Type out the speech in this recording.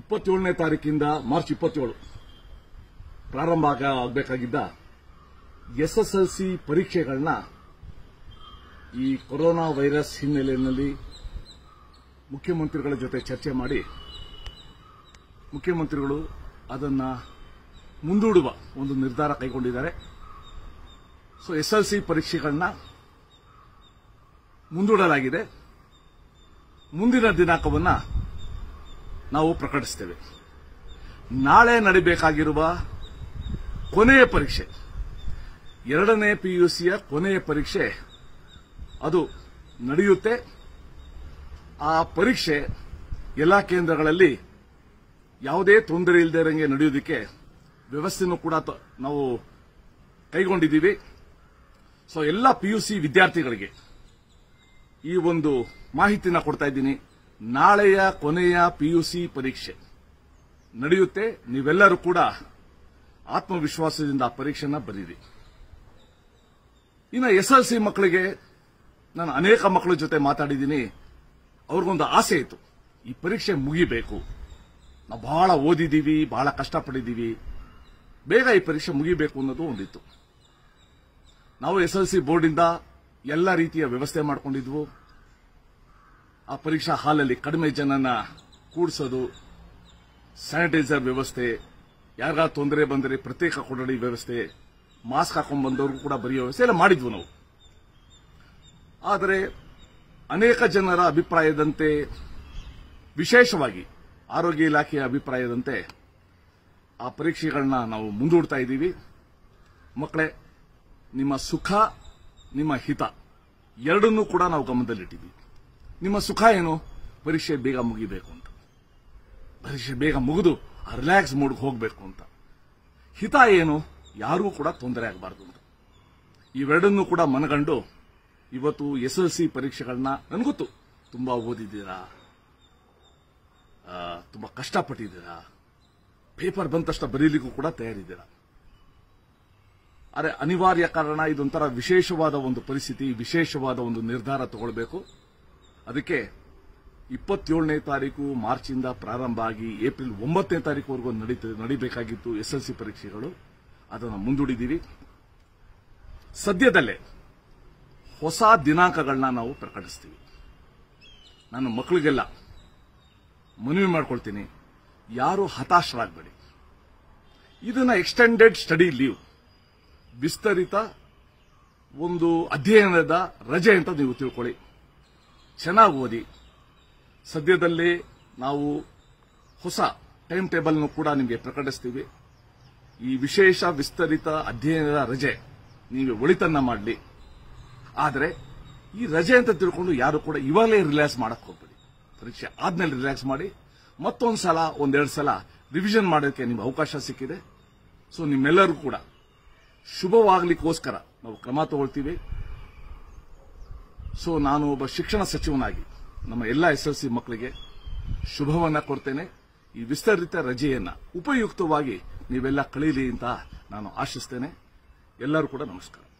ಇಪ್ಪತ್ತೇಳನೇ ತಾರೀಕಿಂದ ಮಾರ್ಚ್ ಇಪ್ಪತ್ತೇಳು ಪ್ರಾರಂಭ ಆಗಬೇಕಾಗಿದ್ದ ಎಸ್ ಸಿ ಪರೀಕ್ಷೆಗಳನ್ನ ಈ ಕೊರೋನಾ ವೈರಸ್ ಹಿನ್ನೆಲೆಯಲ್ಲಿ ಮುಖ್ಯಮಂತ್ರಿಗಳ ಜೊತೆ ಚರ್ಚೆ ಮಾಡಿ ಮುಖ್ಯಮಂತ್ರಿಗಳು ಅದನ್ನು ಮುಂದೂಡುವ ಒಂದು ನಿರ್ಧಾರ ಕೈಗೊಂಡಿದ್ದಾರೆ ಸೊ ಎಸ್ಎಲ್ಸಿ ಪರೀಕ್ಷೆಗಳನ್ನ ಮುಂದೂಡಲಾಗಿದೆ ಮುಂದಿನ ದಿನಾಂಕವನ್ನು ನಾವು ಪ್ರಕಟಿಸ್ತೇವೆ ನಾಳೆ ನಡೀಬೇಕಾಗಿರುವ ಕೊನೆಯ ಪರೀಕ್ಷೆ ಎರಡನೇ ಸಿಯ ಕೊನೆಯ ಪರೀಕ್ಷೆ ಅದು ನಡೆಯುತ್ತೆ ಆ ಪರೀಕ್ಷೆ ಎಲ್ಲ ಕೇಂದ್ರಗಳಲ್ಲಿ ಯಾವುದೇ ತೊಂದರೆ ಇಲ್ಲದೆ ಇರೋಂಗೆ ನಡೆಯೋದಕ್ಕೆ ವ್ಯವಸ್ಥೆನೂ ಕೂಡ ನಾವು ಕೈಗೊಂಡಿದ್ದೀವಿ ಸೊ ಎಲ್ಲ ಪಿಯುಸಿ ವಿದ್ಯಾರ್ಥಿಗಳಿಗೆ ಈ ಒಂದು ಮಾಹಿತಿನ ಕೊಡ್ತಾ ಇದ್ದೀನಿ ನಾಳೆಯ ಕೊನೆಯ ಪಿಯುಸಿ ಪರೀಕ್ಷೆ ನಡೆಯುತ್ತೆ ನೀವೆಲ್ಲರೂ ಕೂಡ ಆತ್ಮವಿಶ್ವಾಸದಿಂದ ಆ ಪರೀಕ್ಷೆನ ಬರೀರಿ ಇನ್ನು ಎಸ್ಎಲ್ಸಿ ಮಕ್ಕಳಿಗೆ ನಾನು ಅನೇಕ ಮಕ್ಕಳ ಜೊತೆ ಮಾತಾಡಿದ್ದೀನಿ ಅವ್ರಿಗೊಂದು ಆಸೆ ಇತ್ತು ಈ ಪರೀಕ್ಷೆ ಮುಗಿಬೇಕು ನಾವು ಬಹಳ ಓದಿದ್ದೀವಿ ಬಹಳ ಕಷ್ಟಪಡಿದ್ದೀವಿ ಬೇಗ ಈ ಪರೀಕ್ಷೆ ಮುಗಿಬೇಕು ಅನ್ನೋದು ಒಂದಿತ್ತು ನಾವು ಎಸ್ ಎಲ್ ಸಿ ಬೋರ್ಡಿಂದ ಎಲ್ಲ ರೀತಿಯ ವ್ಯವಸ್ಥೆ ಮಾಡಿಕೊಂಡಿದ್ವು ಆ ಪರೀಕ್ಷಾ ಹಾಲಲ್ಲಿ ಕಡಿಮೆ ಜನನ ಕೂಡಿಸೋದು ಸ್ಯಾನಿಟೈಸರ್ ವ್ಯವಸ್ಥೆ ಯಾರಿಗಾದ ತೊಂದರೆ ಬಂದರೆ ಪ್ರತ್ಯೇಕ ಕೊಠಡಿ ವ್ಯವಸ್ಥೆ ಮಾಸ್ಕ್ ಹಾಕೊಂಡು ಬಂದವ್ರಿಗೂ ಕೂಡ ಬರೆಯೋ ವ್ಯವಸ್ಥೆ ಎಲ್ಲ ಮಾಡಿದ್ವು ನಾವು ಆದರೆ ಅನೇಕ ಜನರ ಅಭಿಪ್ರಾಯದಂತೆ ವಿಶೇಷವಾಗಿ ಆರೋಗ್ಯ ಇಲಾಖೆಯ ಅಭಿಪ್ರಾಯದಂತೆ ಆ ಪರೀಕ್ಷೆಗಳನ್ನ ನಾವು ಮುಂದೂಡ್ತಾ ಇದ್ದೀವಿ ಮಕ್ಕಳೇ ನಿಮ್ಮ ಸುಖ ನಿಮ್ಮ ಹಿತ ಎರಡನ್ನೂ ಕೂಡ ನಾವು ಗಮನದಲ್ಲಿಟ್ಟಿದ್ದೀವಿ ನಿಮ್ಮ ಸುಖ ಏನು ಪರೀಕ್ಷೆ ಬೇಗ ಮುಗಿಬೇಕು ಅಂತ ಪರೀಕ್ಷೆ ಬೇಗ ಮುಗಿದು ರಿಲ್ಯಾಕ್ಸ್ ಮೂಡ್ಗೆ ಹೋಗಬೇಕು ಅಂತ ಹಿತ ಏನು ಯಾರಿಗೂ ಕೂಡ ತೊಂದರೆ ಆಗಬಾರ್ದು ಅಂತ ಇವೆರಡನ್ನೂ ಕೂಡ ಮನಗಂಡು ಇವತ್ತು ಎಸ್ ಎಲ್ ಸಿ ಪರೀಕ್ಷೆಗಳನ್ನ ನನಗೊತ್ತು ತುಂಬ ಓದಿದ್ದೀರಾ ತುಂಬ ಕಷ್ಟಪಟ್ಟಿದ್ದೀರಾ ಪೇಪರ್ ಬಂದ ತಕ್ಷಣ ಬರೀಲಿಕ್ಕೂ ಕೂಡ ತಯಾರಿದ್ದೀರಾ ಆದರೆ ಅನಿವಾರ್ಯ ಕಾರಣ ಇದೊಂಥರ ವಿಶೇಷವಾದ ಒಂದು ಪರಿಸ್ಥಿತಿ ವಿಶೇಷವಾದ ಒಂದು ನಿರ್ಧಾರ ತಗೊಳ್ಬೇಕು ಅದಕ್ಕೆ ಇಪ್ಪತ್ತೇಳನೇ ತಾರೀಕು ಮಾರ್ಚಿಂದ ಪ್ರಾರಂಭ ಆಗಿ ಏಪ್ರಿಲ್ ಒಂಬತ್ತನೇ ತಾರೀಕುವರೆಗೂ ನಡೀತದೆ ನಡಿಬೇಕಾಗಿತ್ತು ಎಸ್ ಸಿ ಪರೀಕ್ಷೆಗಳು ಅದನ್ನು ಮುಂದೂಡಿದ್ದೀವಿ ಸದ್ಯದಲ್ಲೇ ಹೊಸ ದಿನಾಂಕಗಳನ್ನ ನಾವು ಪ್ರಕಟಿಸ್ತೀವಿ ನಾನು ಮಕ್ಕಳಿಗೆಲ್ಲ ಮನವಿ ಮಾಡ್ಕೊಳ್ತೀನಿ ಯಾರು ಹತಾಶರಾಗಬೇಡಿ ಇದನ್ನ ಎಕ್ಸ್ಟೆಂಡೆಡ್ ಸ್ಟಡಿ ಲೀವ್ ವಿಸ್ತರಿತ ಒಂದು ಅಧ್ಯಯನದ ರಜೆ ಅಂತ ನೀವು ತಿಳ್ಕೊಳ್ಳಿ ಚೆನ್ನಾಗಿ ಓದಿ ಸದ್ಯದಲ್ಲಿ ನಾವು ಹೊಸ ಟೈಮ್ ಟೇಬಲ್ನು ಕೂಡ ನಿಮಗೆ ಪ್ರಕಟಿಸ್ತೀವಿ ಈ ವಿಶೇಷ ವಿಸ್ತರಿತ ಅಧ್ಯಯನದ ರಜೆ ನೀವು ಒಳಿತನ್ನ ಮಾಡಲಿ ಆದರೆ ಈ ರಜೆ ಅಂತ ತಿಳ್ಕೊಂಡು ಯಾರು ಕೂಡ ಇವಾಗಲೇ ರಿಲ್ಯಾಕ್ಸ್ ಮಾಡಕ್ ಹೋಗ್ಬೇಡಿ ಪರೀಕ್ಷೆ ಆದ್ಮೇಲೆ ರಿಲ್ಯಾಕ್ಸ್ ಮಾಡಿ ಮತ್ತೊಂದು ಸಲ ಒಂದೆರಡು ಸಲ ರಿವಿಷನ್ ಮಾಡೋಕ್ಕೆ ನಿಮ್ಗೆ ಅವಕಾಶ ಸಿಕ್ಕಿದೆ ಸೊ ನಿಮ್ಮೆಲ್ಲರೂ ಕೂಡ ಶುಭವಾಗಲಿಕ್ಕೋಸ್ಕರ ನಾವು ಕ್ರಮ ತಗೊಳ್ತೀವಿ ಸೊ ನಾನು ಒಬ್ಬ ಶಿಕ್ಷಣ ಸಚಿವನಾಗಿ ನಮ್ಮ ಎಲ್ಲ ಎಸ್ ಎಲ್ ಸಿ ಮಕ್ಕಳಿಗೆ ಶುಭವನ್ನ ಕೊಡ್ತೇನೆ ಈ ವಿಸ್ತರಿತ ರಜೆಯನ್ನ ಉಪಯುಕ್ತವಾಗಿ ನೀವೆಲ್ಲ ಕಳೀಲಿ ಅಂತ ನಾನು ಆಶಿಸ್ತೇನೆ ಎಲ್ಲರೂ ಕೂಡ ನಮಸ್ಕಾರ